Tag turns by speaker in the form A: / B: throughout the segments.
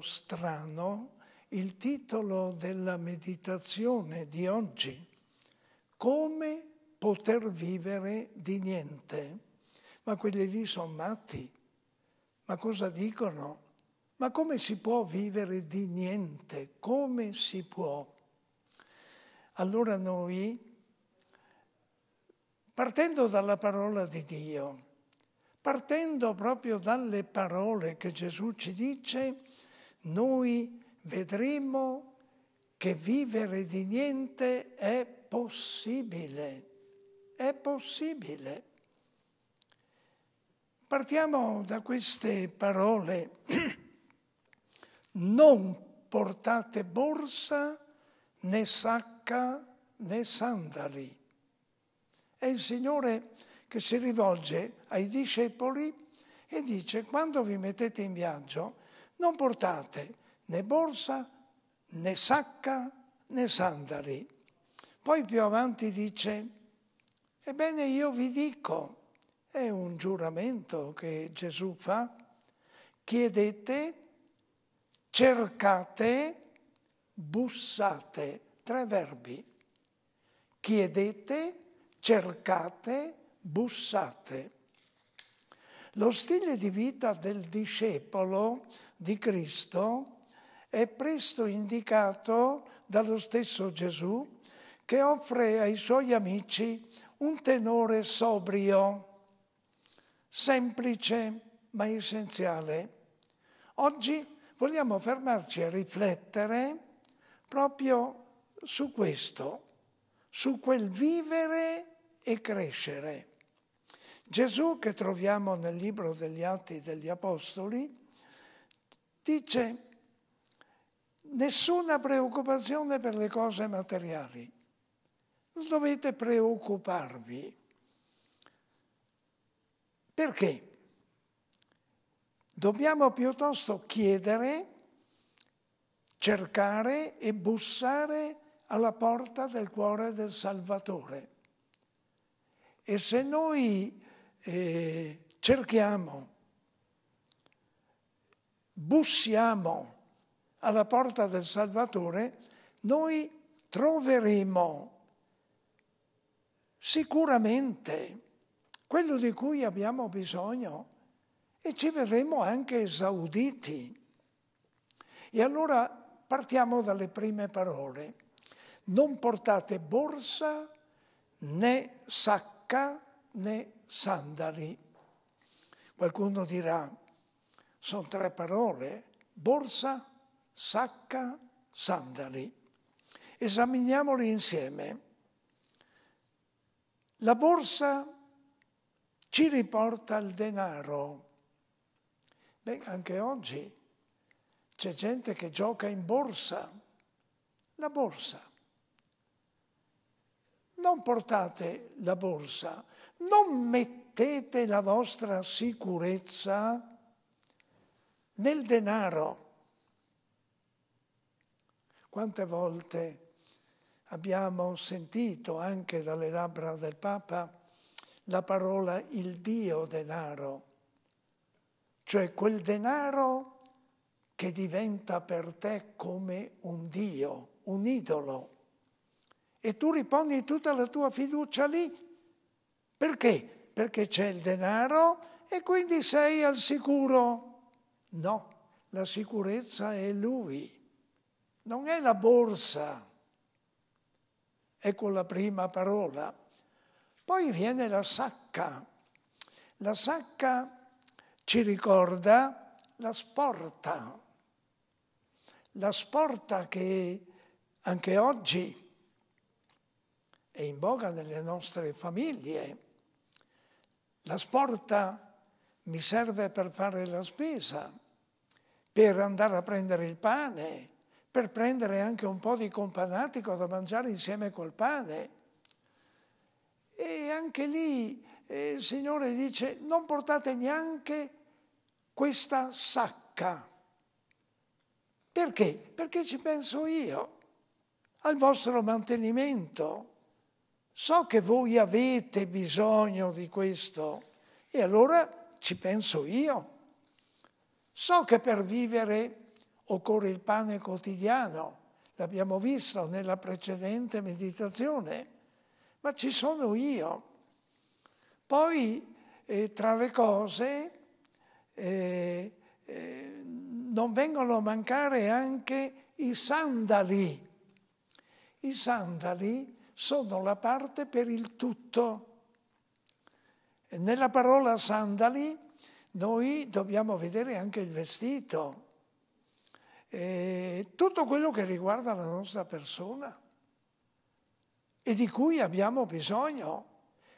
A: strano il titolo della meditazione di oggi, Come poter vivere di niente. Ma quelli lì sono matti. Ma cosa dicono? Ma come si può vivere di niente? Come si può? Allora noi, partendo dalla parola di Dio, partendo proprio dalle parole che Gesù ci dice, noi vedremo che vivere di niente è possibile. È possibile. Partiamo da queste parole. Non portate borsa né sacca né sandali. È il Signore che si rivolge ai discepoli e dice quando vi mettete in viaggio non portate né borsa, né sacca, né sandali. Poi più avanti dice, ebbene io vi dico, è un giuramento che Gesù fa, chiedete, cercate, bussate, tre verbi, chiedete, cercate, bussate. Lo stile di vita del discepolo di Cristo è presto indicato dallo stesso Gesù che offre ai suoi amici un tenore sobrio, semplice ma essenziale. Oggi vogliamo fermarci a riflettere proprio su questo, su quel vivere e crescere. Gesù, che troviamo nel libro degli Atti degli Apostoli, dice nessuna preoccupazione per le cose materiali. Non dovete preoccuparvi. Perché? Dobbiamo piuttosto chiedere, cercare e bussare alla porta del cuore del Salvatore. E se noi eh, cerchiamo, bussiamo alla porta del Salvatore, noi troveremo sicuramente quello di cui abbiamo bisogno e ci vedremo anche esauditi. E allora partiamo dalle prime parole. Non portate borsa né sacca né sandali. Qualcuno dirà, sono tre parole, borsa, sacca, sandali. Esaminiamoli insieme. La borsa ci riporta il denaro. Beh, anche oggi c'è gente che gioca in borsa, la borsa. Non portate la borsa, non mettete la vostra sicurezza nel denaro. Quante volte abbiamo sentito anche dalle labbra del Papa la parola il Dio denaro, cioè quel denaro che diventa per te come un Dio, un idolo. E tu riponi tutta la tua fiducia lì perché? Perché c'è il denaro e quindi sei al sicuro. No, la sicurezza è lui, non è la borsa. Ecco la prima parola. Poi viene la sacca. La sacca ci ricorda la sporta. La sporta che anche oggi è in voga nelle nostre famiglie. La sporta mi serve per fare la spesa, per andare a prendere il pane, per prendere anche un po' di companatico da mangiare insieme col pane. E anche lì eh, il Signore dice non portate neanche questa sacca. Perché? Perché ci penso io, al vostro mantenimento So che voi avete bisogno di questo e allora ci penso io. So che per vivere occorre il pane quotidiano, l'abbiamo visto nella precedente meditazione, ma ci sono io. Poi eh, tra le cose eh, eh, non vengono a mancare anche i sandali. I sandali sono la parte per il tutto. E nella parola sandali noi dobbiamo vedere anche il vestito, e tutto quello che riguarda la nostra persona e di cui abbiamo bisogno.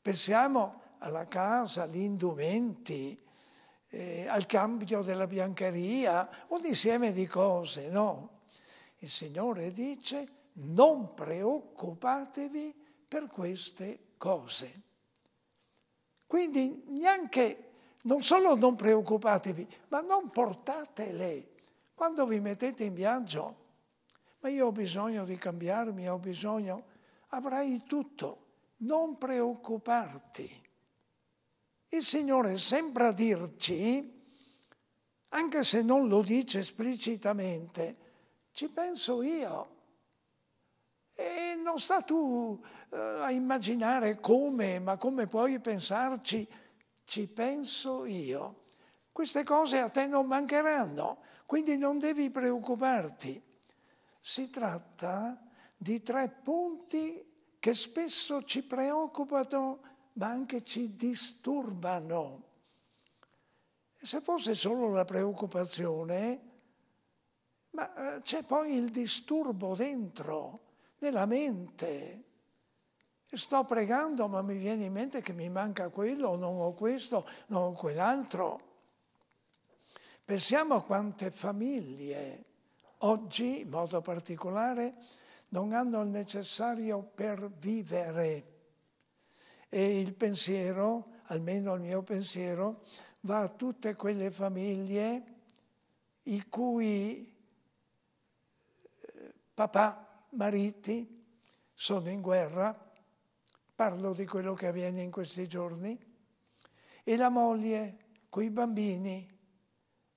A: Pensiamo alla casa, agli indumenti, eh, al cambio della biancheria, un insieme di cose, no? Il Signore dice non preoccupatevi per queste cose. Quindi neanche, non solo non preoccupatevi, ma non portatele. Quando vi mettete in viaggio, ma io ho bisogno di cambiarmi, ho bisogno, avrai tutto, non preoccuparti. Il Signore sembra dirci, anche se non lo dice esplicitamente, ci penso io e non sta tu eh, a immaginare come, ma come puoi pensarci, ci penso io. Queste cose a te non mancheranno, quindi non devi preoccuparti. Si tratta di tre punti che spesso ci preoccupano, ma anche ci disturbano. Se fosse solo la preoccupazione, ma eh, c'è poi il disturbo dentro nella mente. Sto pregando ma mi viene in mente che mi manca quello, non ho questo, non ho quell'altro. Pensiamo a quante famiglie oggi, in modo particolare, non hanno il necessario per vivere. E il pensiero, almeno il mio pensiero, va a tutte quelle famiglie i cui eh, papà mariti sono in guerra, parlo di quello che avviene in questi giorni, e la moglie con i bambini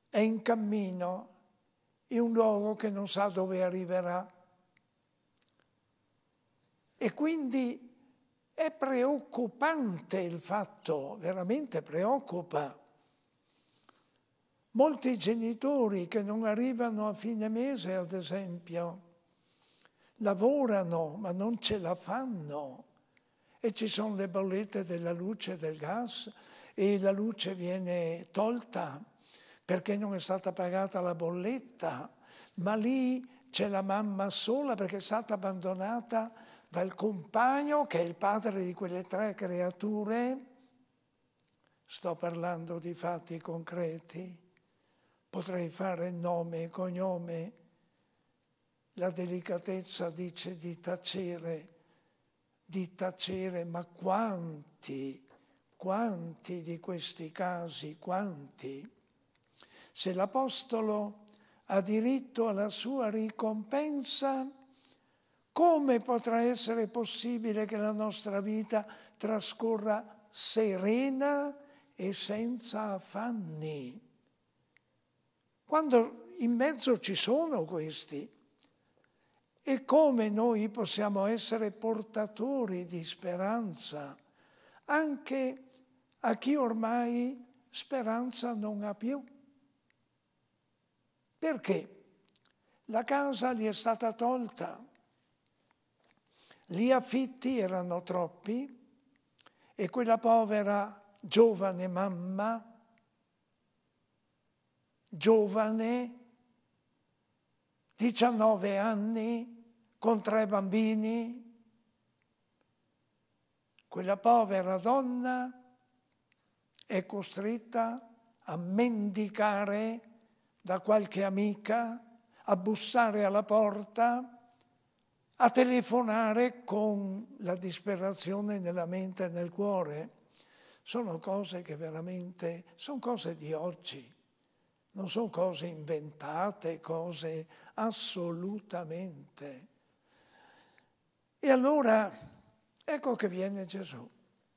A: è in cammino in un luogo che non sa dove arriverà. E quindi è preoccupante il fatto, veramente preoccupa. Molti genitori che non arrivano a fine mese, ad esempio, lavorano ma non ce la fanno e ci sono le bollette della luce e del gas e la luce viene tolta perché non è stata pagata la bolletta, ma lì c'è la mamma sola perché è stata abbandonata dal compagno che è il padre di quelle tre creature. Sto parlando di fatti concreti, potrei fare nome e cognome la delicatezza dice di tacere, di tacere, ma quanti, quanti di questi casi, quanti? Se l'Apostolo ha diritto alla sua ricompensa, come potrà essere possibile che la nostra vita trascorra serena e senza affanni? Quando in mezzo ci sono questi, e come noi possiamo essere portatori di speranza anche a chi ormai speranza non ha più. Perché la casa gli è stata tolta, gli affitti erano troppi e quella povera giovane mamma, giovane, 19 anni, con tre bambini, quella povera donna è costretta a mendicare da qualche amica, a bussare alla porta, a telefonare con la disperazione nella mente e nel cuore. Sono cose che veramente sono cose di oggi, non sono cose inventate, cose assolutamente. E allora ecco che viene Gesù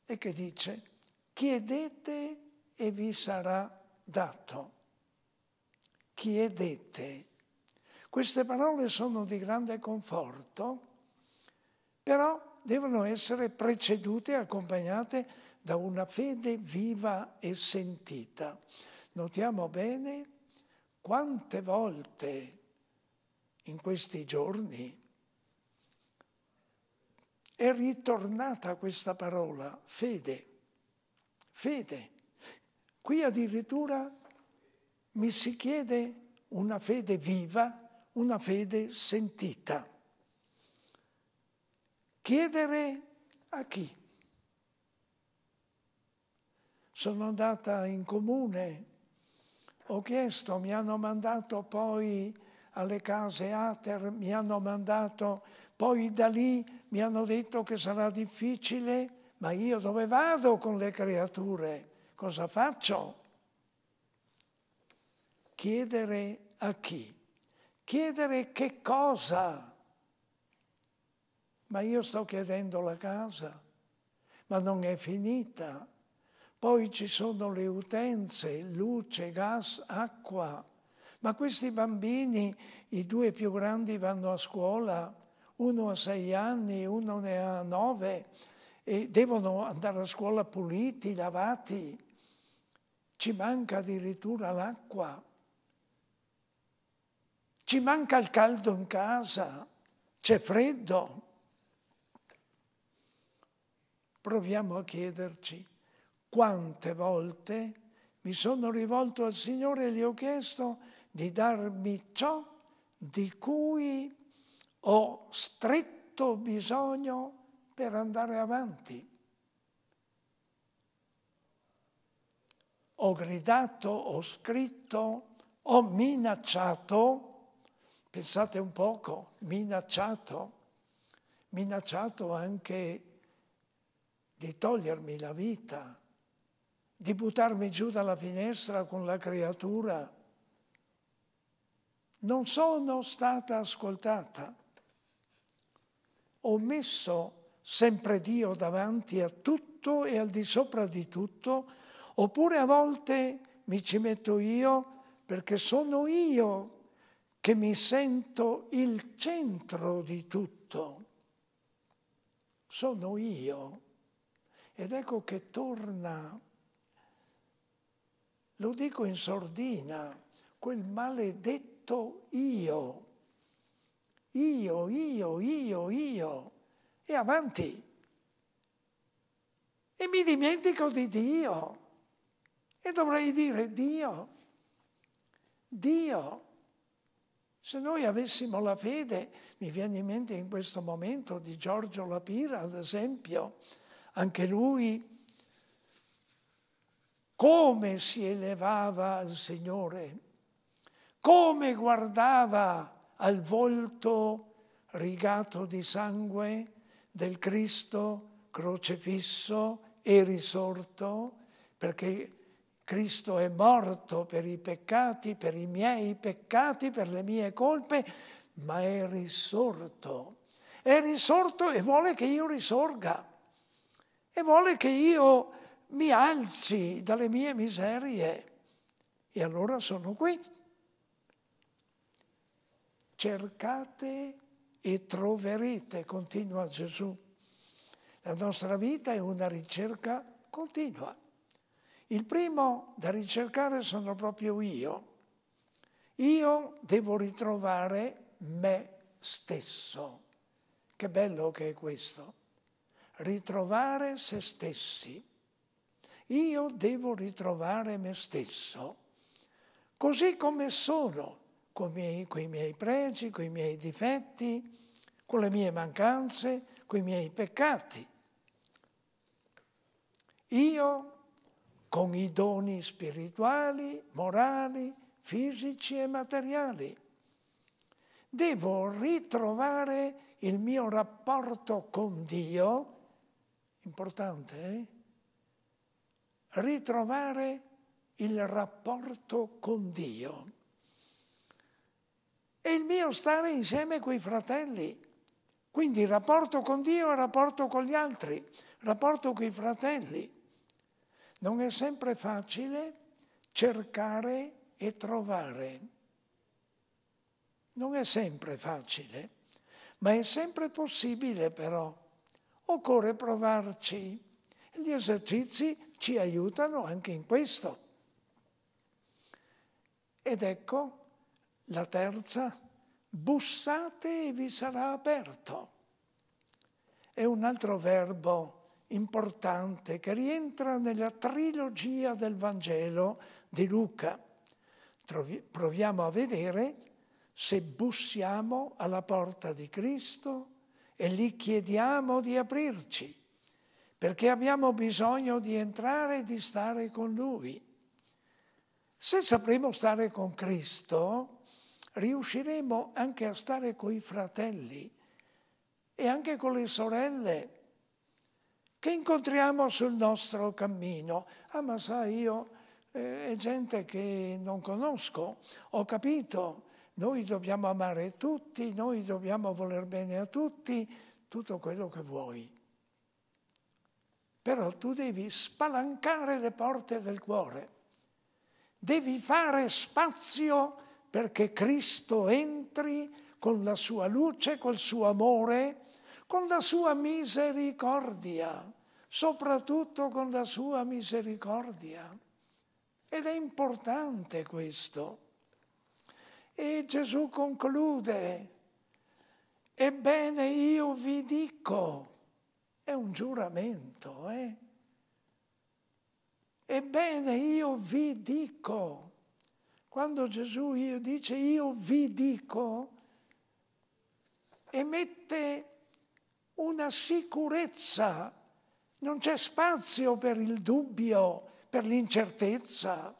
A: e che dice, chiedete e vi sarà dato. Chiedete. Queste parole sono di grande conforto, però devono essere precedute e accompagnate da una fede viva e sentita. Notiamo bene quante volte in questi giorni è ritornata questa parola, fede, fede. Qui addirittura mi si chiede una fede viva, una fede sentita. Chiedere a chi? Sono andata in comune, ho chiesto, mi hanno mandato poi alle case Ater, mi hanno mandato poi da lì mi hanno detto che sarà difficile, ma io dove vado con le creature? Cosa faccio? Chiedere a chi? Chiedere che cosa? Ma io sto chiedendo la casa, ma non è finita. Poi ci sono le utenze, luce, gas, acqua. Ma questi bambini, i due più grandi vanno a scuola, uno ha sei anni, uno ne ha nove e devono andare a scuola puliti, lavati, ci manca addirittura l'acqua, ci manca il caldo in casa, c'è freddo. Proviamo a chiederci quante volte mi sono rivolto al Signore e gli ho chiesto di darmi ciò di cui ho stretto bisogno per andare avanti. Ho gridato, ho scritto, ho minacciato, pensate un poco, minacciato, minacciato anche di togliermi la vita, di buttarmi giù dalla finestra con la creatura. Non sono stata ascoltata ho messo sempre Dio davanti a tutto e al di sopra di tutto, oppure a volte mi ci metto io perché sono io che mi sento il centro di tutto. Sono io. Ed ecco che torna, lo dico in sordina, quel maledetto io io, io, io, io, e avanti. E mi dimentico di Dio. E dovrei dire Dio, Dio. Se noi avessimo la fede, mi viene in mente in questo momento di Giorgio Lapira, ad esempio, anche lui, come si elevava al Signore, come guardava al volto rigato di sangue del Cristo crocefisso e risorto, perché Cristo è morto per i peccati, per i miei peccati, per le mie colpe, ma è risorto. È risorto e vuole che io risorga e vuole che io mi alzi dalle mie miserie. E allora sono qui cercate e troverete, continua Gesù. La nostra vita è una ricerca continua. Il primo da ricercare sono proprio io. Io devo ritrovare me stesso. Che bello che è questo. Ritrovare se stessi. Io devo ritrovare me stesso, così come sono, con i miei pregi, con i miei difetti, con le mie mancanze, con i miei peccati. Io, con i doni spirituali, morali, fisici e materiali, devo ritrovare il mio rapporto con Dio, importante, eh? ritrovare il rapporto con Dio e il mio stare insieme coi fratelli. Quindi rapporto con Dio e rapporto con gli altri, rapporto con i fratelli. Non è sempre facile cercare e trovare. Non è sempre facile, ma è sempre possibile però. Occorre provarci. Gli esercizi ci aiutano anche in questo. Ed ecco la terza, bussate e vi sarà aperto. È un altro verbo importante che rientra nella trilogia del Vangelo di Luca. proviamo a vedere se bussiamo alla porta di Cristo e gli chiediamo di aprirci, perché abbiamo bisogno di entrare e di stare con Lui. Se sapremo stare con Cristo, riusciremo anche a stare coi fratelli e anche con le sorelle che incontriamo sul nostro cammino. Ah, ma sai, io eh, è gente che non conosco, ho capito, noi dobbiamo amare tutti, noi dobbiamo voler bene a tutti, tutto quello che vuoi. Però tu devi spalancare le porte del cuore, devi fare spazio perché Cristo entri con la sua luce, col suo amore, con la sua misericordia, soprattutto con la sua misericordia. Ed è importante questo. E Gesù conclude, ebbene io vi dico, è un giuramento, eh? Ebbene io vi dico, quando Gesù dice io vi dico, emette una sicurezza, non c'è spazio per il dubbio, per l'incertezza.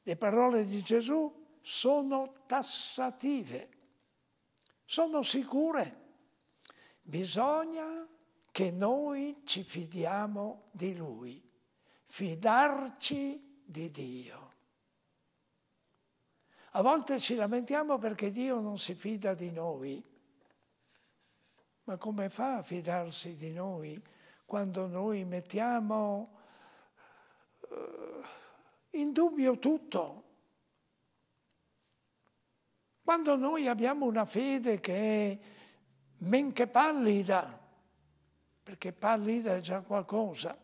A: Le parole di Gesù sono tassative, sono sicure. Bisogna che noi ci fidiamo di Lui, fidarci di Dio. A volte ci lamentiamo perché Dio non si fida di noi. Ma come fa a fidarsi di noi quando noi mettiamo eh, in dubbio tutto? Quando noi abbiamo una fede che è men che pallida, perché pallida è già qualcosa,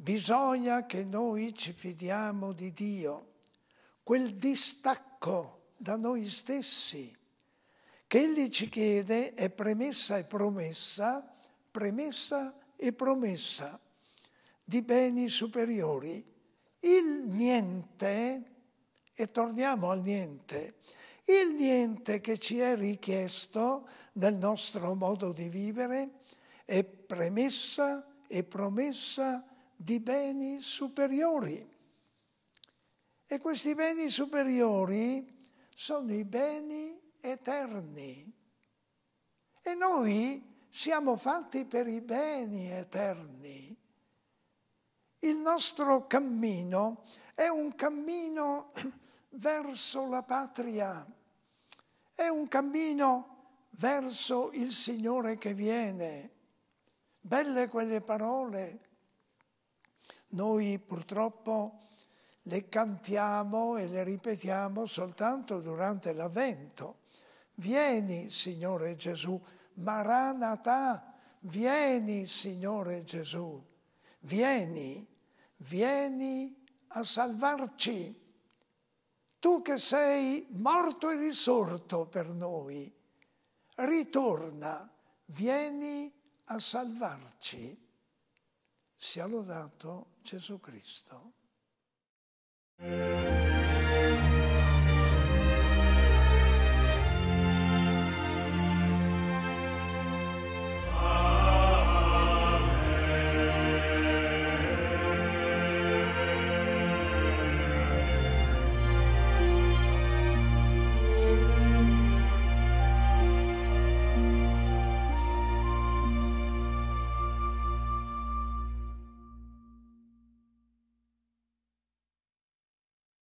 A: Bisogna che noi ci fidiamo di Dio, quel distacco da noi stessi che Egli ci chiede è premessa e promessa, premessa e promessa di beni superiori. Il niente, e torniamo al niente, il niente che ci è richiesto nel nostro modo di vivere è premessa e promessa di di beni superiori. E questi beni superiori sono i beni eterni. E noi siamo fatti per i beni eterni. Il nostro cammino è un cammino verso la patria, è un cammino verso il Signore che viene. Belle quelle parole noi purtroppo le cantiamo e le ripetiamo soltanto durante l'avvento. Vieni, Signore Gesù, Maranatha, vieni, Signore Gesù, vieni, vieni a salvarci. Tu che sei morto e risorto per noi, ritorna, vieni a salvarci. Sia lodato Gesù Cristo.